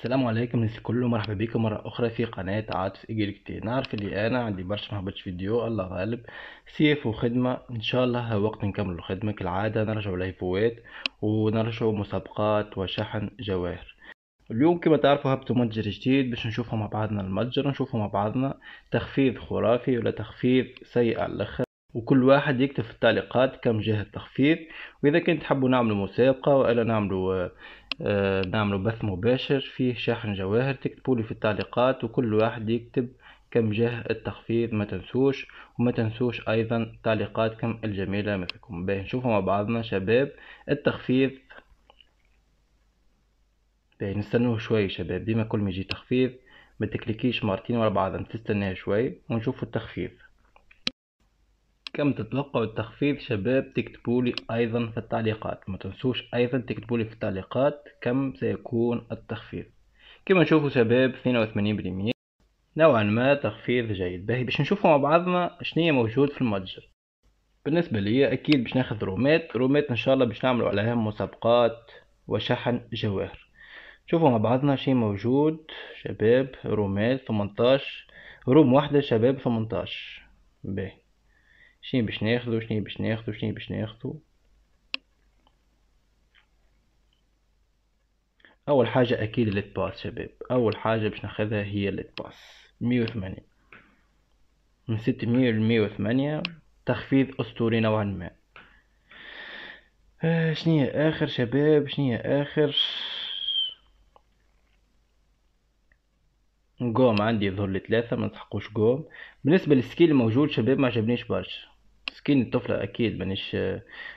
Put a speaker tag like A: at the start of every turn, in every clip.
A: السلام عليكم الناس الكل مرحبا بكم مرة أخرى في قناة عاطف تي نعرف اللي أنا عندي برشا مهبطش فيديو الله غالب سيف وخدمة إن شاء الله وقت نكمل الخدمة كالعادة نرجع لايفوات ونرجع مسابقات وشحن جواهر اليوم كما تعرفوا هبتوا متجر جديد باش نشوفوا مع بعضنا المتجر نشوفوا مع بعضنا تخفيض خرافي ولا تخفيض سيء على الآخر وكل واحد يكتب في التعليقات كم جهة التخفيض وإذا كنت تحبوا نعملوا مسابقة وإلا نعملوا آه، آه، نعملوا بث مباشر فيه شاحن جواهر تكتبوا لي في التعليقات وكل واحد يكتب كم جه التخفيض ما تنسوش وما تنسوش ايضا تعليقاتكم الجميلة مثلكم باهي نشوفوا مع بعضنا شباب التخفيض باهي نستنوه شوي شباب ديما كل ما يجي تخفيض ما تكليكيش مرتين ورا بعضهم تستناه شوي ونشوفوا التخفيض كم تتوقع التخفيض شباب تكتبوا لي ايضا في التعليقات ما تنسوش ايضا تكتبوا لي في التعليقات كم سيكون التخفيض كما نشوفوا شباب 82% نوعا ما تخفيض جيد باهي باش نشوفوا مع بعضنا شنو موجود في المتجر بالنسبة لي أكيد باش ناخذ رومات رومات إن شاء الله باش نعملوا عليها مسابقات وشحن جواهر شوفوا مع بعضنا شيء موجود شباب رومات 18 روم واحدة شباب 18 باهي شنو باش ناخدو شنو باش ناخدو شنو باش ناخدو اول حاجه اكيد الليت باس شباب اول حاجه باش ناخذها هي الليت باس 180 من 600 ل 108 تخفيض اسطوري نوعا ما آه، شنو هي اخر شباب هي اخر قوم عندي يظهر لي ثلاثة ما تحقوش قوم بالنسبة للسكيل الموجود شباب ما عجبنيش برشا سكين الطفلة أكيد مانيش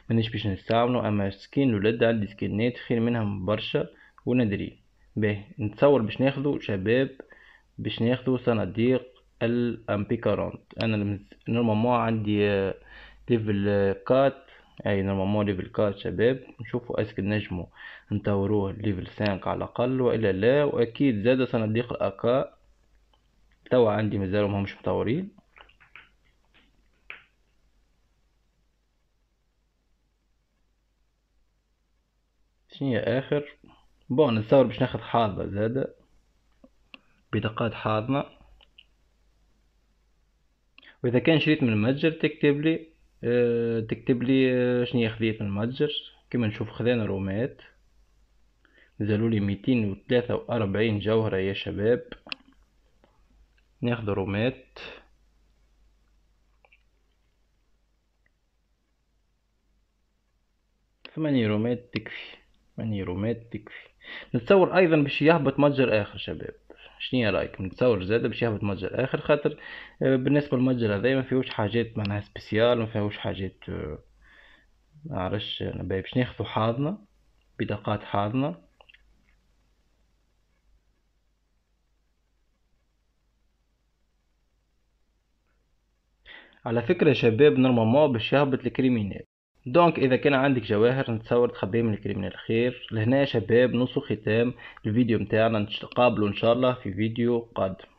A: مانيش باش نستعملو أما سكين الولاد عندي سكينات خير منهم برشا وندري باهي نتصور باش ناخدو شباب باش ناخدو صناديق الام بي 40 انا نورمالمون عندي ليفل كات اي نورمالمون ليفل كات شباب نشوفو اسك نجمو نطوروه ليفل 5 على الاقل والا لا واكيد زاد صناديق الاكا توا عندي مازالوا ماهمش مطورين يا اخر بون نتصور باش ناخد حاضنة زادة بطاقات حاضنة واذا كان شريت من المتجر تكتب لي أه تكتب لي آه، شنو خديت من المتجر كما نشوف خذينا رومات نزلوا لي 243 جوهرة يا شباب ناخذ رومات ثمانية رومات تكفي مانيرومات يعني تكفي نتصور ايضا باش يهبط متجر اخر شباب شنو رايك نتصور زاده باش يهبط متجر اخر خاطر آه، بالنسبه للمتجر هذا ما فيهوش حاجات معناها سبيسيال ما فيهوش حاجات ما آه، عرفش انا باش ناخذ حاضنه بدقات حاضنه على فكره شباب نورمالمون باش يهبط الكريمينال دونك اذا كان عندك جواهر نتصور تخبيه من الكريم من الخير لهنا يا شباب نوصل ختام الفيديو متاعنا نتقابلوا ان شاء الله في فيديو قادم